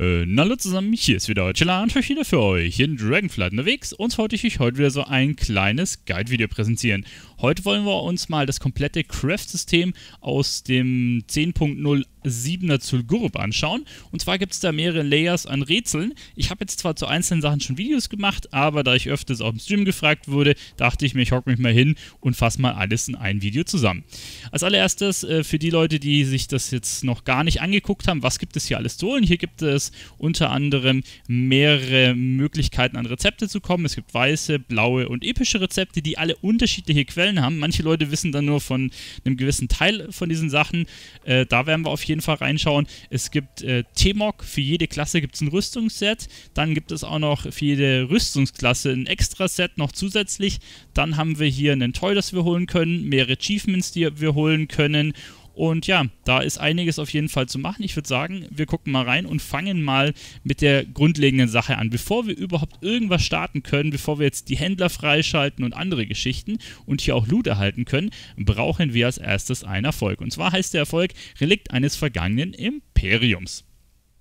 Äh, hallo zusammen, hier ist wieder Chilla und euch wieder für euch in Dragonflight unterwegs und heute ich euch heute wieder so ein kleines Guide-Video präsentieren. Heute wollen wir uns mal das komplette Craft-System aus dem 10.0 7er Zulgurub anschauen. Und zwar gibt es da mehrere Layers an Rätseln. Ich habe jetzt zwar zu einzelnen Sachen schon Videos gemacht, aber da ich öfters auf dem Stream gefragt wurde, dachte ich mir, ich hocke mich mal hin und fasse mal alles in ein Video zusammen. Als allererstes äh, für die Leute, die sich das jetzt noch gar nicht angeguckt haben, was gibt es hier alles zu holen? Hier gibt es unter anderem mehrere Möglichkeiten an Rezepte zu kommen. Es gibt weiße, blaue und epische Rezepte, die alle unterschiedliche Quellen haben. Manche Leute wissen dann nur von einem gewissen Teil von diesen Sachen. Äh, da werden wir auf jeden jeden Fall reinschauen. Es gibt äh, T-Mog, für jede Klasse gibt es ein Rüstungsset. Dann gibt es auch noch für jede Rüstungsklasse ein Extra-Set noch zusätzlich. Dann haben wir hier einen Toy, das wir holen können, mehrere Achievements, die wir holen können und ja, da ist einiges auf jeden Fall zu machen. Ich würde sagen, wir gucken mal rein und fangen mal mit der grundlegenden Sache an. Bevor wir überhaupt irgendwas starten können, bevor wir jetzt die Händler freischalten und andere Geschichten und hier auch Loot erhalten können, brauchen wir als erstes einen Erfolg. Und zwar heißt der Erfolg Relikt eines vergangenen Imperiums.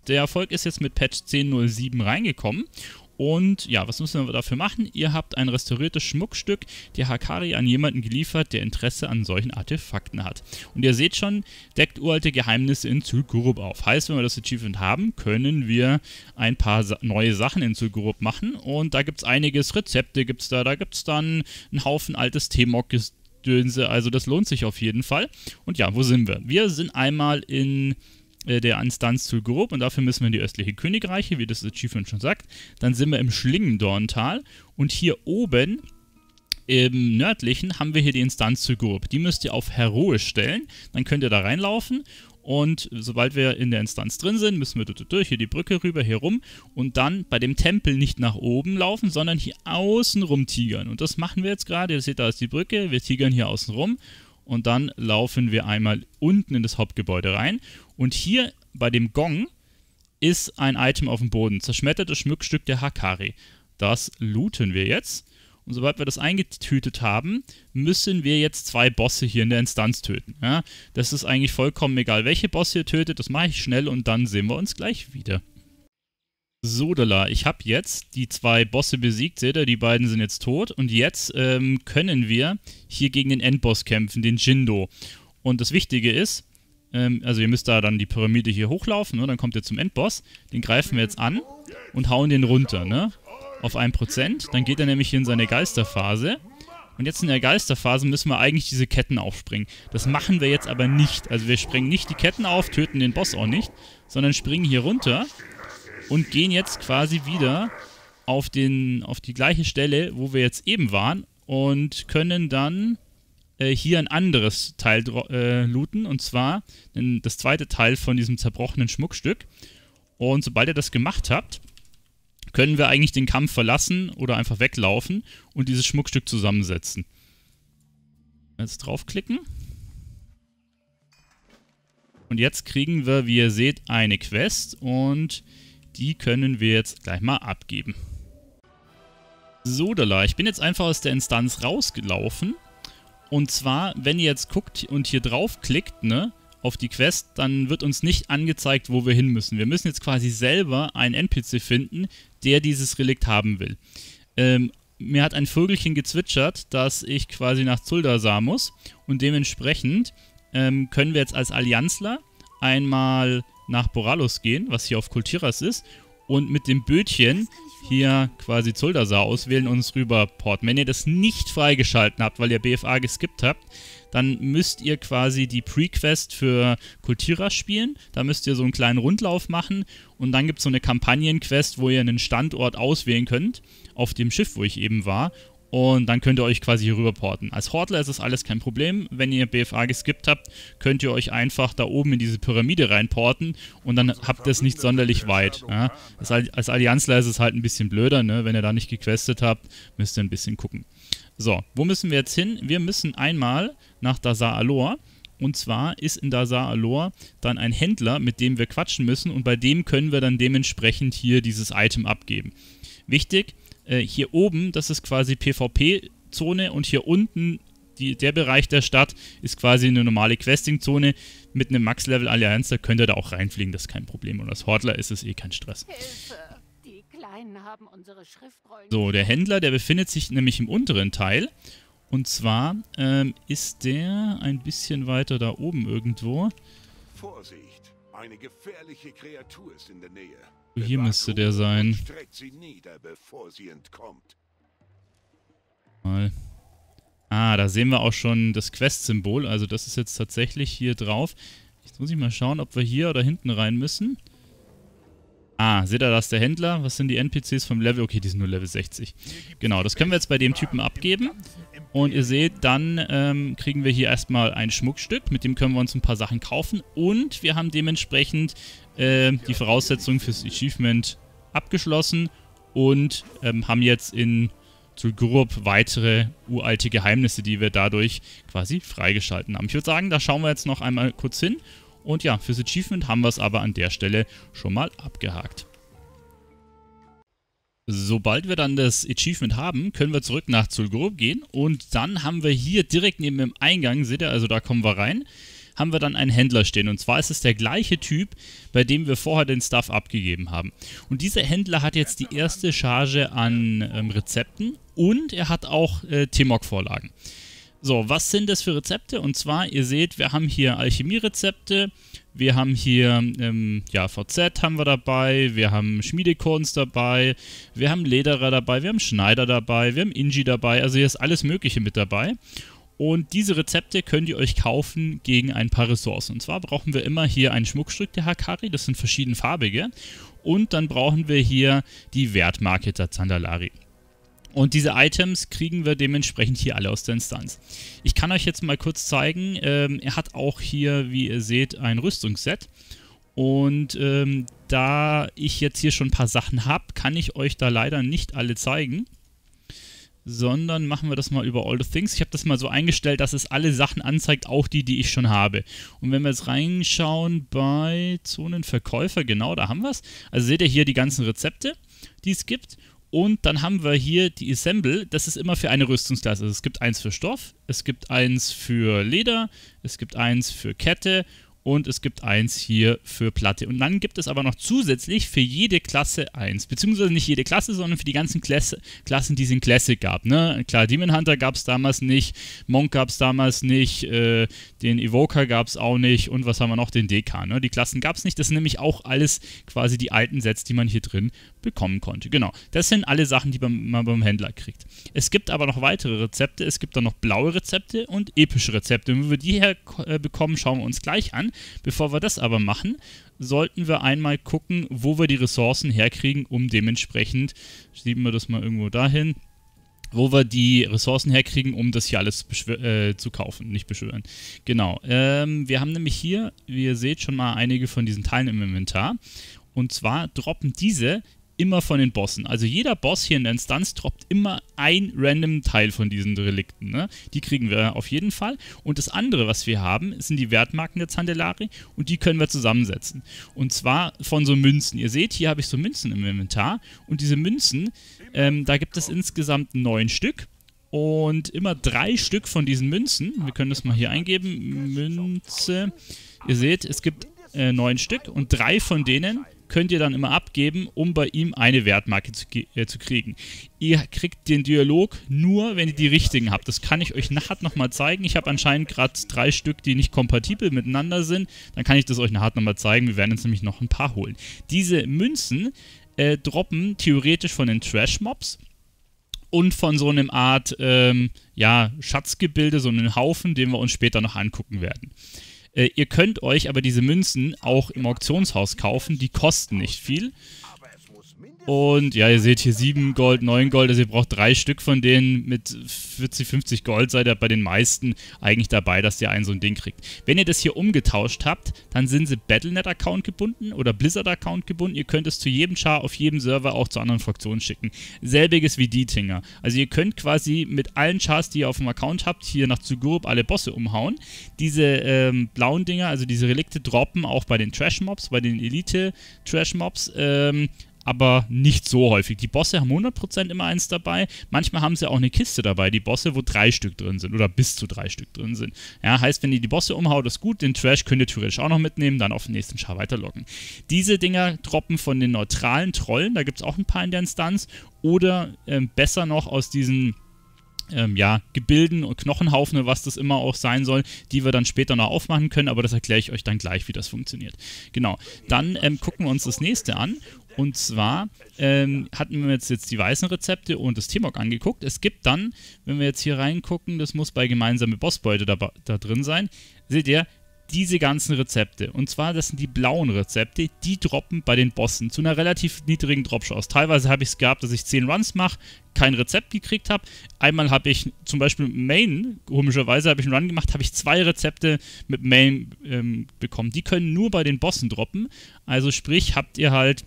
Der Erfolg ist jetzt mit Patch 10.07 reingekommen und ja, was müssen wir dafür machen? Ihr habt ein restauriertes Schmuckstück der Hakari an jemanden geliefert, der Interesse an solchen Artefakten hat. Und ihr seht schon, deckt uralte Geheimnisse in Zulgurub auf. Heißt, wenn wir das Achievement haben, können wir ein paar neue Sachen in Zulgurub machen. Und da gibt es einiges, Rezepte gibt es da, da gibt es dann einen Haufen altes T-Mock-Gedönse. Also das lohnt sich auf jeden Fall. Und ja, wo sind wir? Wir sind einmal in äh, der Instanz zu grob und dafür müssen wir in die östliche Königreiche, wie das Achievement schon sagt. Dann sind wir im Schlingendorntal und hier oben im nördlichen haben wir hier die Instanz zu grob. Die müsst ihr auf heroisch stellen, dann könnt ihr da reinlaufen und sobald wir in der Instanz drin sind, müssen wir durch hier die Brücke rüber, hier rum und dann bei dem Tempel nicht nach oben laufen, sondern hier außen rum tigern. Und das machen wir jetzt gerade. Ihr seht, da ist die Brücke, wir tigern hier außen rum und dann laufen wir einmal unten in das Hauptgebäude rein. Und hier bei dem Gong ist ein Item auf dem Boden, zerschmettertes Schmückstück der Hakari. Das looten wir jetzt. Und sobald wir das eingetütet haben, müssen wir jetzt zwei Bosse hier in der Instanz töten. Ja, das ist eigentlich vollkommen egal, welche Bosse ihr tötet. Das mache ich schnell und dann sehen wir uns gleich wieder. Sodala, ich habe jetzt die zwei Bosse besiegt, seht ihr, die beiden sind jetzt tot. Und jetzt ähm, können wir hier gegen den Endboss kämpfen, den Jindo. Und das Wichtige ist, ähm, also ihr müsst da dann die Pyramide hier hochlaufen, ne? dann kommt ihr zum Endboss. Den greifen wir jetzt an und hauen den runter, ne? Auf 1%. Dann geht er nämlich hier in seine Geisterphase. Und jetzt in der Geisterphase müssen wir eigentlich diese Ketten aufspringen. Das machen wir jetzt aber nicht. Also wir sprengen nicht die Ketten auf, töten den Boss auch nicht, sondern springen hier runter und gehen jetzt quasi wieder auf, den, auf die gleiche Stelle, wo wir jetzt eben waren und können dann äh, hier ein anderes Teil äh, looten und zwar das zweite Teil von diesem zerbrochenen Schmuckstück. Und sobald ihr das gemacht habt, können wir eigentlich den Kampf verlassen oder einfach weglaufen und dieses Schmuckstück zusammensetzen. Jetzt draufklicken. Und jetzt kriegen wir, wie ihr seht, eine Quest und die können wir jetzt gleich mal abgeben. So, Dala, ich bin jetzt einfach aus der Instanz rausgelaufen. Und zwar, wenn ihr jetzt guckt und hier draufklickt, ne, auf die Quest, dann wird uns nicht angezeigt, wo wir hin müssen. Wir müssen jetzt quasi selber einen NPC finden, der dieses Relikt haben will. Ähm, mir hat ein Vögelchen gezwitschert, dass ich quasi nach Zulda sah muss. Und dementsprechend ähm, können wir jetzt als Allianzler einmal nach Boralos gehen, was hier auf Kultiras ist, und mit dem Bötchen hier quasi Zuldasar auswählen und uns porten. Wenn ihr das nicht freigeschalten habt, weil ihr BFA geskippt habt, dann müsst ihr quasi die Pre-Quest für Kultira spielen. Da müsst ihr so einen kleinen Rundlauf machen und dann gibt es so eine Kampagnenquest, wo ihr einen Standort auswählen könnt auf dem Schiff, wo ich eben war und dann könnt ihr euch quasi hier rüber porten. Als Hortler ist das alles kein Problem. Wenn ihr BFA geskippt habt, könnt ihr euch einfach da oben in diese Pyramide reinporten und dann habt ihr es nicht sonderlich weit. Ja. Als Allianzler ist es halt ein bisschen blöder, ne? wenn ihr da nicht gequestet habt, müsst ihr ein bisschen gucken. So, wo müssen wir jetzt hin? Wir müssen einmal nach Dazar Alor. Und zwar ist in Dazar Alor dann ein Händler, mit dem wir quatschen müssen und bei dem können wir dann dementsprechend hier dieses Item abgeben. Wichtig, äh, hier oben, das ist quasi PvP-Zone und hier unten, die, der Bereich der Stadt, ist quasi eine normale Questing-Zone mit einem Max-Level-Allianz, da könnt ihr da auch reinfliegen, das ist kein Problem. Und als Hortler ist es eh kein Stress. Hilfe. Die Kleinen haben unsere Schriftrollen... So, der Händler, der befindet sich nämlich im unteren Teil. Und zwar ähm, ist der ein bisschen weiter da oben irgendwo. Vorsicht, eine gefährliche Kreatur ist in der Nähe. Hier müsste der sein. Nieder, Mal. Ah, da sehen wir auch schon das Quest-Symbol. Also das ist jetzt tatsächlich hier drauf. Jetzt muss ich mal schauen, ob wir hier oder hinten rein müssen. Ah, seht ihr, da ist der Händler. Was sind die NPCs vom Level? Okay, die sind nur Level 60. Genau, das können wir jetzt bei dem Typen abgeben. Und ihr seht, dann ähm, kriegen wir hier erstmal ein Schmuckstück. Mit dem können wir uns ein paar Sachen kaufen. Und wir haben dementsprechend äh, die Voraussetzungen fürs Achievement abgeschlossen. Und ähm, haben jetzt in Zulgurup weitere uralte Geheimnisse, die wir dadurch quasi freigeschalten haben. Ich würde sagen, da schauen wir jetzt noch einmal kurz hin und ja, fürs Achievement haben wir es aber an der Stelle schon mal abgehakt. Sobald wir dann das Achievement haben, können wir zurück nach Zulgrub gehen und dann haben wir hier direkt neben dem Eingang, seht ihr, also da kommen wir rein, haben wir dann einen Händler stehen und zwar ist es der gleiche Typ, bei dem wir vorher den Stuff abgegeben haben. Und dieser Händler hat jetzt die erste Charge an ähm, Rezepten und er hat auch äh, Timok-Vorlagen. So, was sind das für Rezepte? Und zwar, ihr seht, wir haben hier Alchemie-Rezepte, wir haben hier ähm, ja, VZ haben wir dabei, wir haben Schmiedekorns dabei, wir haben Lederer dabei, wir haben Schneider dabei, wir haben Inji dabei, also hier ist alles mögliche mit dabei. Und diese Rezepte könnt ihr euch kaufen gegen ein paar Ressourcen. Und zwar brauchen wir immer hier ein Schmuckstück der Hakari, das sind verschiedenfarbige. Und dann brauchen wir hier die Wertmarke der Zandalari. Und diese Items kriegen wir dementsprechend hier alle aus der Instanz. Ich kann euch jetzt mal kurz zeigen, ähm, er hat auch hier, wie ihr seht, ein Rüstungsset. Und ähm, da ich jetzt hier schon ein paar Sachen habe, kann ich euch da leider nicht alle zeigen. Sondern machen wir das mal über All the Things. Ich habe das mal so eingestellt, dass es alle Sachen anzeigt, auch die, die ich schon habe. Und wenn wir jetzt reinschauen bei Zonenverkäufer, genau, da haben wir es. Also seht ihr hier die ganzen Rezepte, die es gibt. Und dann haben wir hier die Assemble. Das ist immer für eine Rüstungsklasse. Also es gibt eins für Stoff, es gibt eins für Leder, es gibt eins für Kette und es gibt eins hier für Platte. Und dann gibt es aber noch zusätzlich für jede Klasse eins. Beziehungsweise nicht jede Klasse, sondern für die ganzen Klasse, Klassen, die es in Classic gab. Ne? Klar, Demon Hunter gab es damals nicht, Monk gab es damals nicht, äh, den Evoker gab es auch nicht und was haben wir noch? Den DK. Ne? Die Klassen gab es nicht. Das sind nämlich auch alles quasi die alten Sets, die man hier drin bekommen konnte. Genau, das sind alle Sachen, die man beim Händler kriegt. Es gibt aber noch weitere Rezepte. Es gibt dann noch blaue Rezepte und epische Rezepte. Und wie wir die herbekommen, äh, schauen wir uns gleich an. Bevor wir das aber machen, sollten wir einmal gucken, wo wir die Ressourcen herkriegen, um dementsprechend, schieben wir das mal irgendwo dahin, wo wir die Ressourcen herkriegen, um das hier alles äh, zu kaufen, nicht beschwören. Genau, ähm, wir haben nämlich hier, wie ihr seht, schon mal einige von diesen Teilen im Inventar. Und zwar droppen diese immer von den Bossen. Also jeder Boss hier in der Instanz droppt immer ein random Teil von diesen Relikten. Ne? Die kriegen wir auf jeden Fall. Und das andere, was wir haben, sind die Wertmarken der Zandelari und die können wir zusammensetzen. Und zwar von so Münzen. Ihr seht, hier habe ich so Münzen im Inventar und diese Münzen, ähm, da gibt es insgesamt neun Stück. Und immer drei Stück von diesen Münzen, wir können das mal hier eingeben, Münze, ihr seht, es gibt äh, neun Stück und drei von denen könnt ihr dann immer abgeben, um bei ihm eine Wertmarke zu, äh, zu kriegen. Ihr kriegt den Dialog nur, wenn ihr die richtigen habt. Das kann ich euch nachher nochmal zeigen. Ich habe anscheinend gerade drei Stück, die nicht kompatibel miteinander sind. Dann kann ich das euch nachher nochmal zeigen. Wir werden uns nämlich noch ein paar holen. Diese Münzen äh, droppen theoretisch von den Trash-Mobs und von so einem Art ähm, ja, Schatzgebilde, so einem Haufen, den wir uns später noch angucken werden. Äh, ihr könnt euch aber diese Münzen auch im Auktionshaus kaufen, die kosten nicht viel. Und ja, ihr seht hier 7 Gold, 9 Gold, also ihr braucht 3 Stück von denen mit 40, 50 Gold seid ihr bei den meisten eigentlich dabei, dass ihr einen so ein Ding kriegt. Wenn ihr das hier umgetauscht habt, dann sind sie Battlenet-Account gebunden oder Blizzard-Account gebunden. Ihr könnt es zu jedem Char auf jedem Server auch zu anderen Fraktionen schicken. Selbiges wie Dietinger. Also ihr könnt quasi mit allen Chars, die ihr auf dem Account habt, hier nach Zugurub alle Bosse umhauen. Diese ähm, blauen Dinger, also diese Relikte droppen auch bei den Trash-Mobs, bei den Elite-Trash-Mobs ähm, aber nicht so häufig. Die Bosse haben 100% immer eins dabei. Manchmal haben sie auch eine Kiste dabei, die Bosse, wo drei Stück drin sind oder bis zu drei Stück drin sind. Ja, heißt, wenn ihr die Bosse umhaut, ist gut. Den Trash könnt ihr theoretisch auch noch mitnehmen, dann auf den nächsten Char weiterlocken. Diese Dinger droppen von den neutralen Trollen, da gibt es auch ein paar in der Instanz. Oder ähm, besser noch aus diesen ähm, ja, Gebilden und Knochenhaufen, was das immer auch sein soll, die wir dann später noch aufmachen können, aber das erkläre ich euch dann gleich, wie das funktioniert. Genau, dann ähm, gucken wir uns das nächste an und zwar ähm, hatten wir jetzt, jetzt die weißen Rezepte und das Timok angeguckt. Es gibt dann, wenn wir jetzt hier reingucken, das muss bei gemeinsame Bossbeute da, da drin sein, seht ihr, diese ganzen Rezepte. Und zwar, das sind die blauen Rezepte, die droppen bei den Bossen zu einer relativ niedrigen Dropchance. Teilweise habe ich es gehabt, dass ich 10 Runs mache, kein Rezept gekriegt habe. Einmal habe ich zum Beispiel Main, komischerweise habe ich einen Run gemacht, habe ich zwei Rezepte mit Main ähm, bekommen. Die können nur bei den Bossen droppen. Also sprich, habt ihr halt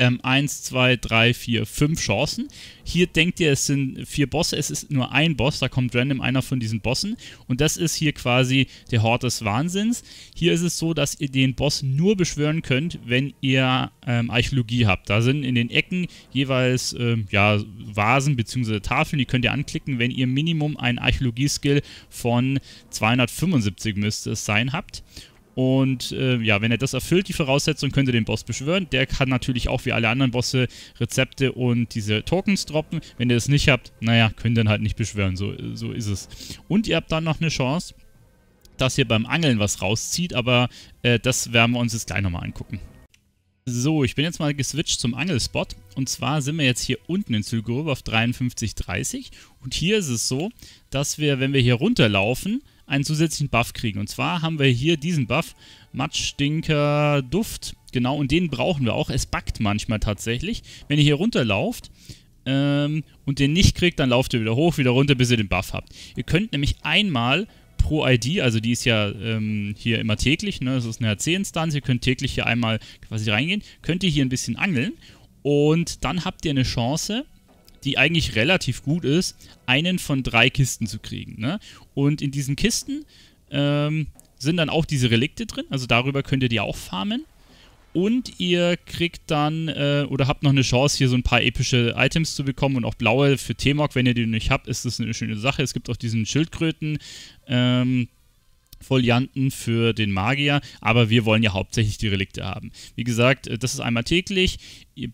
ähm, 1, 2, 3, 4, 5 Chancen. Hier denkt ihr, es sind vier Bosse, es ist nur ein Boss, da kommt random einer von diesen Bossen. Und das ist hier quasi der Hort des Wahnsinns. Hier ist es so, dass ihr den Boss nur beschwören könnt, wenn ihr ähm, Archäologie habt. Da sind in den Ecken jeweils ähm, ja, Vasen bzw. Tafeln, die könnt ihr anklicken, wenn ihr Minimum einen Archäologie-Skill von 275 müsste es sein habt. Und äh, ja, wenn er das erfüllt, die Voraussetzung, könnt ihr den Boss beschwören. Der kann natürlich auch wie alle anderen Bosse Rezepte und diese Tokens droppen. Wenn ihr das nicht habt, naja, könnt ihr ihn halt nicht beschwören. So, so ist es. Und ihr habt dann noch eine Chance, dass ihr beim Angeln was rauszieht, aber äh, das werden wir uns jetzt gleich nochmal angucken. So, ich bin jetzt mal geswitcht zum Angelspot. Und zwar sind wir jetzt hier unten in Zylgrube auf 53,30. Und hier ist es so, dass wir, wenn wir hier runterlaufen, einen zusätzlichen Buff kriegen. Und zwar haben wir hier diesen Buff, Matschstinker Duft. Genau, und den brauchen wir auch. Es backt manchmal tatsächlich. Wenn ihr hier runterlauft ähm, und den nicht kriegt, dann lauft ihr wieder hoch, wieder runter, bis ihr den Buff habt. Ihr könnt nämlich einmal pro ID, also die ist ja ähm, hier immer täglich, ne? das ist eine HC-Instanz, ihr könnt täglich hier einmal quasi reingehen, könnt ihr hier ein bisschen angeln und dann habt ihr eine Chance, die eigentlich relativ gut ist, einen von drei Kisten zu kriegen. Ne? Und in diesen Kisten ähm, sind dann auch diese Relikte drin, also darüber könnt ihr die auch farmen. Und ihr kriegt dann äh, oder habt noch eine Chance, hier so ein paar epische Items zu bekommen und auch blaue für T-Mog, wenn ihr die nicht habt, ist das eine schöne Sache. Es gibt auch diesen Schildkröten. Ähm, Folianten für den Magier, aber wir wollen ja hauptsächlich die Relikte haben. Wie gesagt, äh, das ist einmal täglich.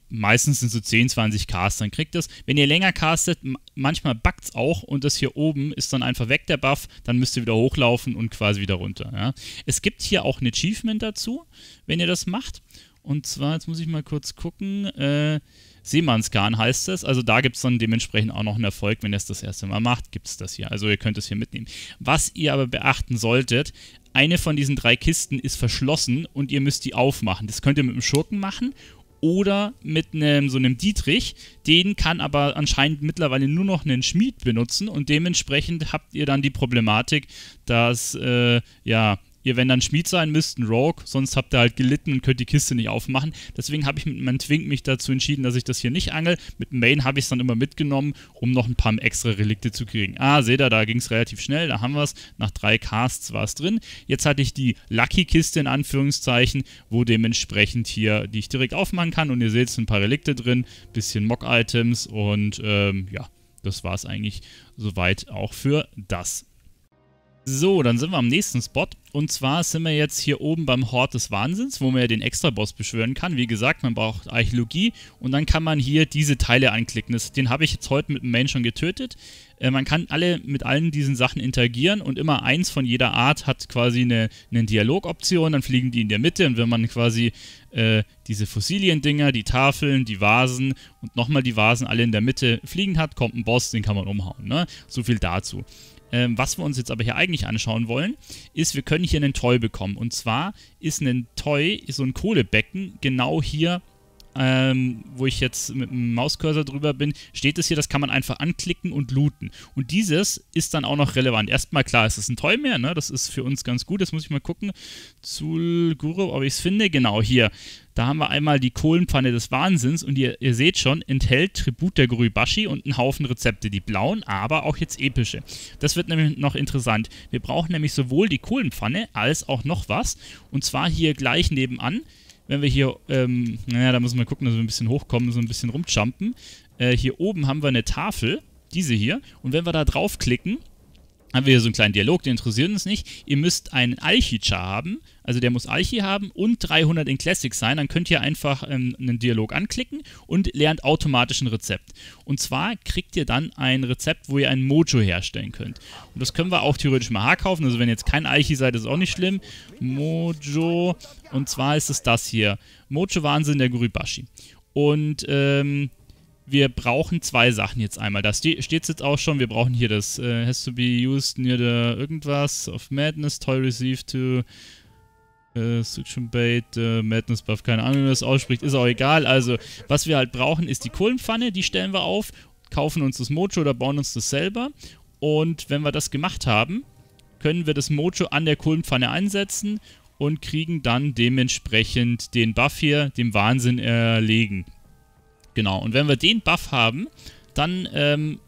Meistens sind so 10, 20 Casts, dann kriegt das. Wenn ihr länger castet, manchmal backt es auch und das hier oben ist dann einfach weg, der Buff. Dann müsst ihr wieder hochlaufen und quasi wieder runter. Ja. Es gibt hier auch ein Achievement dazu, wenn ihr das macht. Und zwar, jetzt muss ich mal kurz gucken. Äh, Seemannsgarn heißt es. Also da gibt es dann dementsprechend auch noch einen Erfolg. Wenn ihr es das erste Mal macht, gibt es das hier. Also ihr könnt es hier mitnehmen. Was ihr aber beachten solltet, eine von diesen drei Kisten ist verschlossen und ihr müsst die aufmachen. Das könnt ihr mit einem Schurken machen oder mit einem, so einem Dietrich. Den kann aber anscheinend mittlerweile nur noch einen Schmied benutzen und dementsprechend habt ihr dann die Problematik, dass äh, ja ihr, wenn dann Schmied sein müsst, ein Rogue, sonst habt ihr halt gelitten und könnt die Kiste nicht aufmachen. Deswegen habe ich mit meinem Twink mich dazu entschieden, dass ich das hier nicht angel. Mit Main habe ich es dann immer mitgenommen, um noch ein paar extra Relikte zu kriegen. Ah, seht ihr, da ging es relativ schnell, da haben wir es. Nach drei Casts war es drin. Jetzt hatte ich die Lucky-Kiste in Anführungszeichen, wo dementsprechend hier, die ich direkt aufmachen kann. Und ihr seht, es sind ein paar Relikte drin, bisschen Mock-Items und ähm, ja, das war es eigentlich soweit auch für das so, dann sind wir am nächsten Spot. Und zwar sind wir jetzt hier oben beim Hort des Wahnsinns, wo man ja den Extra-Boss beschwören kann. Wie gesagt, man braucht Archäologie und dann kann man hier diese Teile anklicken. Das, den habe ich jetzt heute mit dem Main schon getötet. Äh, man kann alle mit allen diesen Sachen interagieren und immer eins von jeder Art hat quasi eine, eine Dialogoption. Dann fliegen die in der Mitte und wenn man quasi äh, diese Fossiliendinger, die Tafeln, die Vasen und nochmal die Vasen alle in der Mitte fliegen hat, kommt ein Boss, den kann man umhauen. Ne? So viel dazu. Ähm, was wir uns jetzt aber hier eigentlich anschauen wollen, ist, wir können hier einen Toy bekommen. Und zwar ist ein Toy, so ein Kohlebecken, genau hier, ähm, wo ich jetzt mit dem Mauscursor drüber bin, steht es hier, das kann man einfach anklicken und looten. Und dieses ist dann auch noch relevant. Erstmal klar, es ist ein Toy mehr, ne? das ist für uns ganz gut, das muss ich mal gucken. Zu Guru, ob ich es finde, genau hier. Da haben wir einmal die Kohlenpfanne des Wahnsinns und ihr, ihr seht schon, enthält Tribut der Gurubashi und einen Haufen Rezepte, die blauen, aber auch jetzt epische. Das wird nämlich noch interessant. Wir brauchen nämlich sowohl die Kohlenpfanne als auch noch was und zwar hier gleich nebenan. Wenn wir hier, ähm, naja, da müssen wir gucken, dass wir ein bisschen hochkommen, so ein bisschen rumjumpen. Äh, hier oben haben wir eine Tafel, diese hier. Und wenn wir da draufklicken, haben wir hier so einen kleinen Dialog, der interessiert uns nicht. Ihr müsst einen Alchi-Char haben, also der muss Alchi haben und 300 in Classic sein. Dann könnt ihr einfach ähm, einen Dialog anklicken und lernt automatisch ein Rezept. Und zwar kriegt ihr dann ein Rezept, wo ihr einen Mojo herstellen könnt. Und das können wir auch theoretisch mal Haar kaufen. Also wenn ihr jetzt kein Alchi seid, ist auch nicht schlimm. Mojo. Und zwar ist es das hier. Mojo Wahnsinn der Guribashi. Und ähm, wir brauchen zwei Sachen jetzt einmal. Da steht es jetzt auch schon, wir brauchen hier das äh, has to be used near the irgendwas of madness, toy received to äh, Suction Bait, äh, Madness Buff, keine Ahnung, wie man das ausspricht, ist auch egal. Also, was wir halt brauchen, ist die Kohlenpfanne, die stellen wir auf, kaufen uns das Mojo oder bauen uns das selber. Und wenn wir das gemacht haben, können wir das Mojo an der Kohlenpfanne einsetzen und kriegen dann dementsprechend den Buff hier, dem Wahnsinn erlegen. Genau, und wenn wir den Buff haben, dann ähm,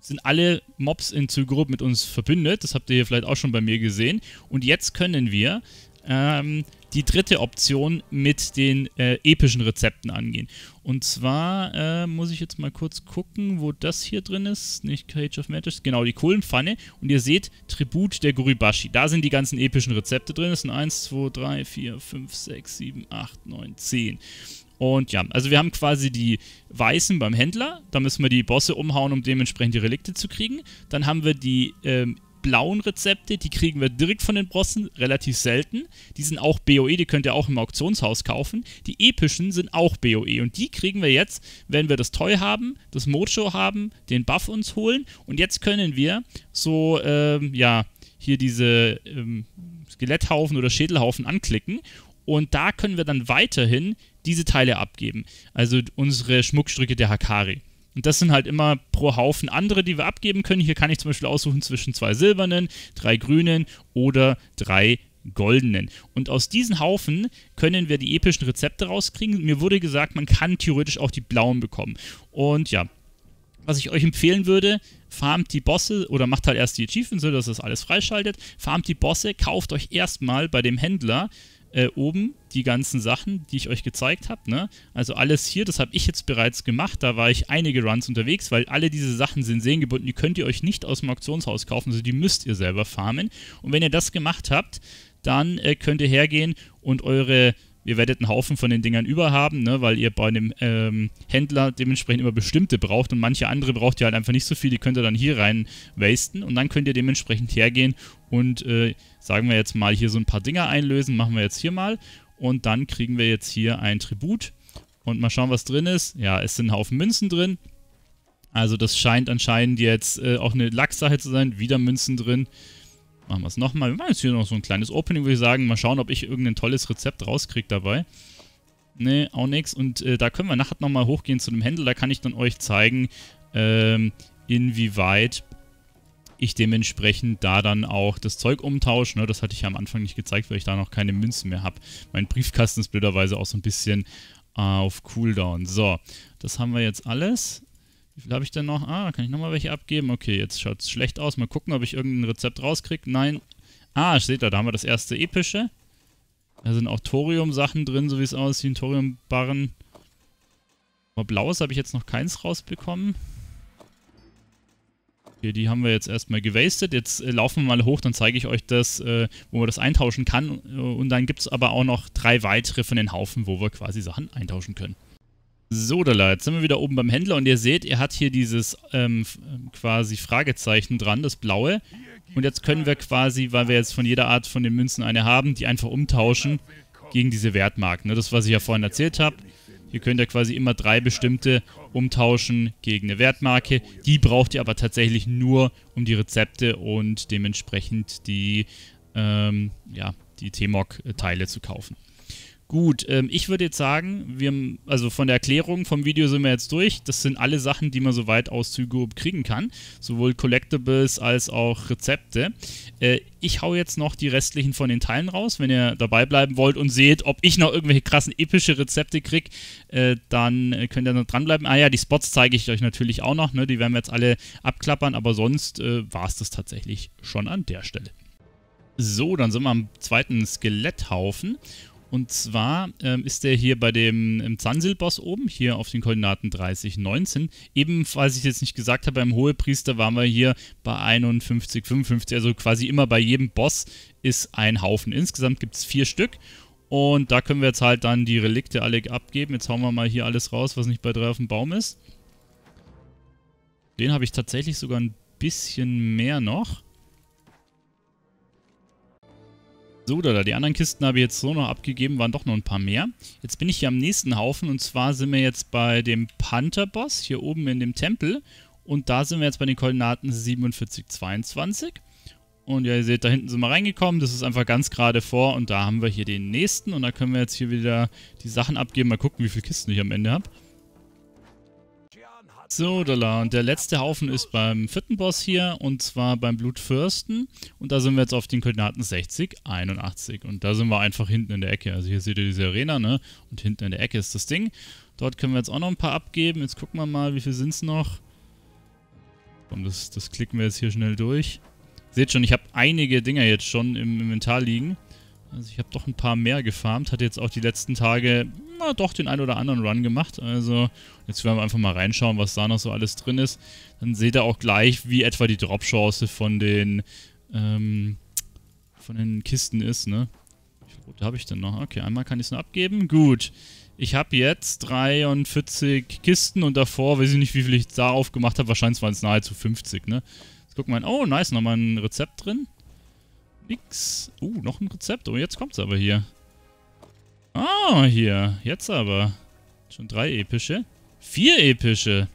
sind alle Mobs in Zygrub mit uns verbündet. Das habt ihr hier vielleicht auch schon bei mir gesehen. Und jetzt können wir ähm, die dritte Option mit den äh, epischen Rezepten angehen. Und zwar äh, muss ich jetzt mal kurz gucken, wo das hier drin ist. Nicht Cage of Matters, genau, die Kohlenpfanne. Und ihr seht, Tribut der Gurubashi. Da sind die ganzen epischen Rezepte drin. Das sind 1, 2, 3, 4, 5, 6, 7, 8, 9, 10. Und ja, also wir haben quasi die Weißen beim Händler. Da müssen wir die Bosse umhauen, um dementsprechend die Relikte zu kriegen. Dann haben wir die ähm, blauen Rezepte, die kriegen wir direkt von den Bossen, relativ selten. Die sind auch BOE, die könnt ihr auch im Auktionshaus kaufen. Die epischen sind auch BOE und die kriegen wir jetzt, wenn wir das Toy haben, das Mojo haben, den Buff uns holen und jetzt können wir so, ähm, ja, hier diese ähm, Skeletthaufen oder Schädelhaufen anklicken und da können wir dann weiterhin diese Teile abgeben. Also unsere Schmuckstücke der Hakari. Und das sind halt immer pro Haufen andere, die wir abgeben können. Hier kann ich zum Beispiel aussuchen zwischen zwei silbernen, drei grünen oder drei goldenen. Und aus diesen Haufen können wir die epischen Rezepte rauskriegen. Mir wurde gesagt, man kann theoretisch auch die blauen bekommen. Und ja, was ich euch empfehlen würde, farmt die Bosse oder macht halt erst die Achievements, sodass das alles freischaltet. Farmt die Bosse, kauft euch erstmal bei dem Händler äh, oben die ganzen Sachen, die ich euch gezeigt habe. Ne? Also alles hier, das habe ich jetzt bereits gemacht. Da war ich einige Runs unterwegs, weil alle diese Sachen sind sehengebunden. Die könnt ihr euch nicht aus dem Auktionshaus kaufen, also die müsst ihr selber farmen. Und wenn ihr das gemacht habt, dann äh, könnt ihr hergehen und eure ihr werdet einen Haufen von den Dingern überhaben, ne, weil ihr bei einem ähm, Händler dementsprechend immer bestimmte braucht und manche andere braucht ihr halt einfach nicht so viel, die könnt ihr dann hier rein wasten und dann könnt ihr dementsprechend hergehen und äh, sagen wir jetzt mal hier so ein paar Dinger einlösen, machen wir jetzt hier mal und dann kriegen wir jetzt hier ein Tribut und mal schauen, was drin ist. Ja, es sind ein Haufen Münzen drin. Also das scheint anscheinend jetzt äh, auch eine Lachssache zu sein. Wieder Münzen drin. Machen wir es nochmal. Wir machen jetzt hier noch so ein kleines Opening, würde ich sagen. Mal schauen, ob ich irgendein tolles Rezept rauskriege dabei. Ne, auch nichts. Und äh, da können wir nachher nochmal hochgehen zu dem Händler. Da kann ich dann euch zeigen, ähm, inwieweit ich dementsprechend da dann auch das Zeug umtausche. Ne? Das hatte ich ja am Anfang nicht gezeigt, weil ich da noch keine Münzen mehr habe. Mein Briefkasten ist blöderweise auch so ein bisschen äh, auf Cooldown. So, das haben wir jetzt alles. Wie viel habe ich denn noch? Ah, kann ich nochmal welche abgeben? Okay, jetzt schaut es schlecht aus. Mal gucken, ob ich irgendein Rezept rauskriege. Nein. Ah, seht ihr, da haben wir das erste epische. Da sind auch Thorium-Sachen drin, so wie es aussieht. Thorium-Barren. Aber blaues habe ich jetzt noch keins rausbekommen. Okay, die haben wir jetzt erstmal gewastet. Jetzt äh, laufen wir mal hoch, dann zeige ich euch das, äh, wo man das eintauschen kann. Und dann gibt es aber auch noch drei weitere von den Haufen, wo wir quasi Sachen eintauschen können. So, da jetzt sind wir wieder oben beim Händler und ihr seht, er hat hier dieses ähm, ähm, quasi Fragezeichen dran, das blaue. Und jetzt können wir quasi, weil wir jetzt von jeder Art von den Münzen eine haben, die einfach umtauschen gegen diese Wertmarken. Ne? Das, was ich ja vorhin erzählt habe. Ihr könnt ja quasi immer drei bestimmte umtauschen gegen eine Wertmarke. Die braucht ihr aber tatsächlich nur, um die Rezepte und dementsprechend die, ähm, ja, die T-Mog-Teile zu kaufen. Gut, ähm, ich würde jetzt sagen, wir, also von der Erklärung vom Video sind wir jetzt durch. Das sind alle Sachen, die man soweit aus Zygoob kriegen kann. Sowohl Collectibles als auch Rezepte. Äh, ich hau jetzt noch die restlichen von den Teilen raus. Wenn ihr dabei bleiben wollt und seht, ob ich noch irgendwelche krassen epische Rezepte kriege, äh, dann äh, könnt ihr noch dranbleiben. Ah ja, die Spots zeige ich euch natürlich auch noch. Ne? Die werden wir jetzt alle abklappern. Aber sonst äh, war es das tatsächlich schon an der Stelle. So, dann sind wir am zweiten Skeletthaufen. Und zwar ähm, ist der hier bei dem ähm, Zansil-Boss oben, hier auf den Koordinaten 30, 19. Eben, falls ich jetzt nicht gesagt habe, beim Hohepriester waren wir hier bei 51, 55. Also quasi immer bei jedem Boss ist ein Haufen. Insgesamt gibt es vier Stück. Und da können wir jetzt halt dann die Relikte alle abgeben. Jetzt hauen wir mal hier alles raus, was nicht bei drei auf dem Baum ist. Den habe ich tatsächlich sogar ein bisschen mehr noch. So, da, da, die anderen Kisten habe ich jetzt so noch abgegeben, waren doch noch ein paar mehr. Jetzt bin ich hier am nächsten Haufen und zwar sind wir jetzt bei dem Panther-Boss hier oben in dem Tempel. Und da sind wir jetzt bei den Koordinaten 47, 22. Und ja, ihr seht, da hinten sind wir reingekommen. Das ist einfach ganz gerade vor und da haben wir hier den nächsten. Und da können wir jetzt hier wieder die Sachen abgeben. Mal gucken, wie viele Kisten ich am Ende habe. So, Dollar. Und der letzte Haufen ist beim vierten Boss hier, und zwar beim Blutfürsten. Und da sind wir jetzt auf den Koordinaten 60, 81. Und da sind wir einfach hinten in der Ecke. Also hier seht ihr diese Arena, ne? Und hinten in der Ecke ist das Ding. Dort können wir jetzt auch noch ein paar abgeben. Jetzt gucken wir mal, wie viel sind es noch. Komm, das, das klicken wir jetzt hier schnell durch. Seht schon, ich habe einige Dinger jetzt schon im Inventar liegen. Also ich habe doch ein paar mehr gefarmt, hatte jetzt auch die letzten Tage na, doch den ein oder anderen Run gemacht. Also jetzt werden wir einfach mal reinschauen, was da noch so alles drin ist. Dann seht ihr auch gleich, wie etwa die Drop-Chance von den ähm, von den Kisten ist, ne? Wie Rote habe ich denn noch? Okay, einmal kann ich es nur abgeben. Gut. Ich habe jetzt 43 Kisten und davor, weiß ich nicht, wie viel ich da aufgemacht habe. Wahrscheinlich waren es nahezu 50, ne? Jetzt gucken wir mal. Oh, nice, nochmal ein Rezept drin. Nix. Uh, noch ein Rezept. Oh, jetzt kommt's aber hier. Ah, hier. Jetzt aber. Schon drei epische. Vier epische.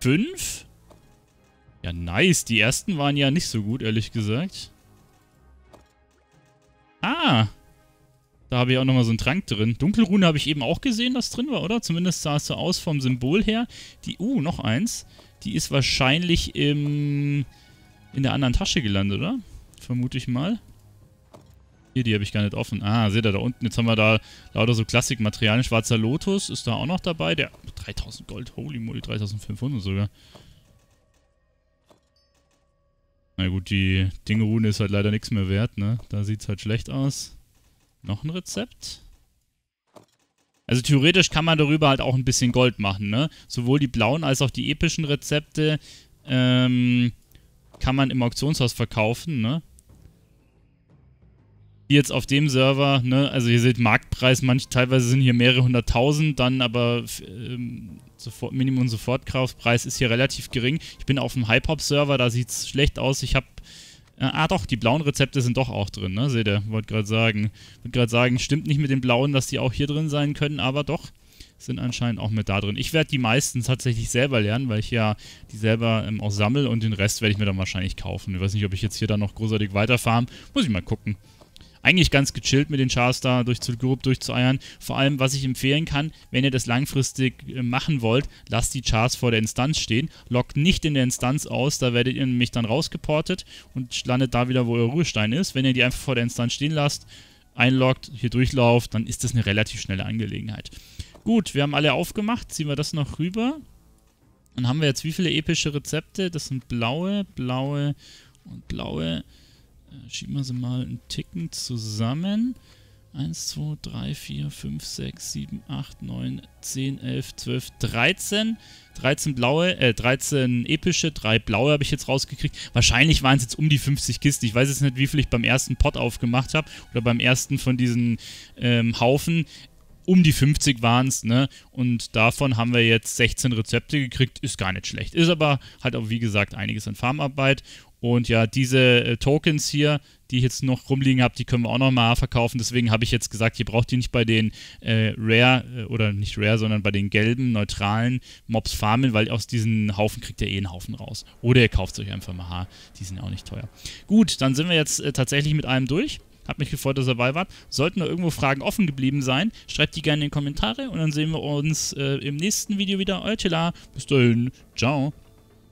Fünf? Ja, nice. Die ersten waren ja nicht so gut, ehrlich gesagt. Ah. Da habe ich auch nochmal so einen Trank drin. Dunkelrune habe ich eben auch gesehen, dass drin war, oder? Zumindest sah es so aus vom Symbol her. Die, uh, noch eins. Die ist wahrscheinlich im in der anderen Tasche gelandet, oder? Vermute ich mal. Hier, die habe ich gar nicht offen. Ah, seht ihr da unten. Jetzt haben wir da lauter so Klassikmaterialien. Schwarzer Lotus ist da auch noch dabei. Der 3000 Gold, holy moly, 3500 sogar. Na gut, die Dingerune ist halt leider nichts mehr wert, ne? Da sieht es halt schlecht aus. Noch ein Rezept? Also theoretisch kann man darüber halt auch ein bisschen Gold machen, ne? Sowohl die blauen als auch die epischen Rezepte ähm, kann man im Auktionshaus verkaufen, ne? Die jetzt auf dem Server, ne, also ihr seht Marktpreis, manch, teilweise sind hier mehrere hunderttausend, dann aber ähm, sofort, Minimum Sofortkaufpreis ist hier relativ gering. Ich bin auf dem hop server da sieht es schlecht aus. Ich habe äh, Ah, doch, die blauen Rezepte sind doch auch drin, ne? Seht ihr, wollte gerade sagen. Wollte gerade sagen, stimmt nicht mit den blauen, dass die auch hier drin sein können, aber doch sind anscheinend auch mit da drin. Ich werde die meisten tatsächlich selber lernen, weil ich ja die selber ähm, auch sammle und den Rest werde ich mir dann wahrscheinlich kaufen. Ich weiß nicht, ob ich jetzt hier dann noch großartig weiterfarm. Muss ich mal gucken. Eigentlich ganz gechillt mit den Chars da durch zu Group durchzueiern. Vor allem, was ich empfehlen kann, wenn ihr das langfristig äh, machen wollt, lasst die Chars vor der Instanz stehen. Lockt nicht in der Instanz aus, da werdet ihr nämlich dann rausgeportet und landet da wieder, wo euer Ruhestein ist. Wenn ihr die einfach vor der Instanz stehen lasst, einloggt, hier durchlauft, dann ist das eine relativ schnelle Angelegenheit. Gut, wir haben alle aufgemacht. Ziehen wir das noch rüber. Dann haben wir jetzt wie viele epische Rezepte? Das sind blaue, blaue und blaue. Äh, schieben wir sie mal einen Ticken zusammen. 1, 2, 3, 4, 5, 6, 7, 8, 9, 10, 11, 12, 13. 13 blaue, äh, 13 epische, 3 blaue habe ich jetzt rausgekriegt. Wahrscheinlich waren es jetzt um die 50 Kisten. Ich weiß jetzt nicht, wie viel ich beim ersten Pot aufgemacht habe oder beim ersten von diesen ähm, Haufen um die 50 waren es, ne? Und davon haben wir jetzt 16 Rezepte gekriegt, ist gar nicht schlecht. Ist aber halt auch, wie gesagt, einiges an Farmarbeit. Und ja, diese äh, Tokens hier, die ich jetzt noch rumliegen habe, die können wir auch nochmal verkaufen. Deswegen habe ich jetzt gesagt, ihr braucht die nicht bei den äh, Rare äh, oder nicht Rare, sondern bei den gelben, neutralen Mobs farmen, weil aus diesen Haufen kriegt ihr eh einen Haufen raus. Oder ihr kauft euch einfach mal Haar, die sind auch nicht teuer. Gut, dann sind wir jetzt äh, tatsächlich mit allem durch. Hat mich gefreut, dass ihr dabei wart. Sollten da irgendwo Fragen offen geblieben sein, schreibt die gerne in die Kommentare und dann sehen wir uns äh, im nächsten Video wieder. Euer Tila. Bis dahin. Ciao.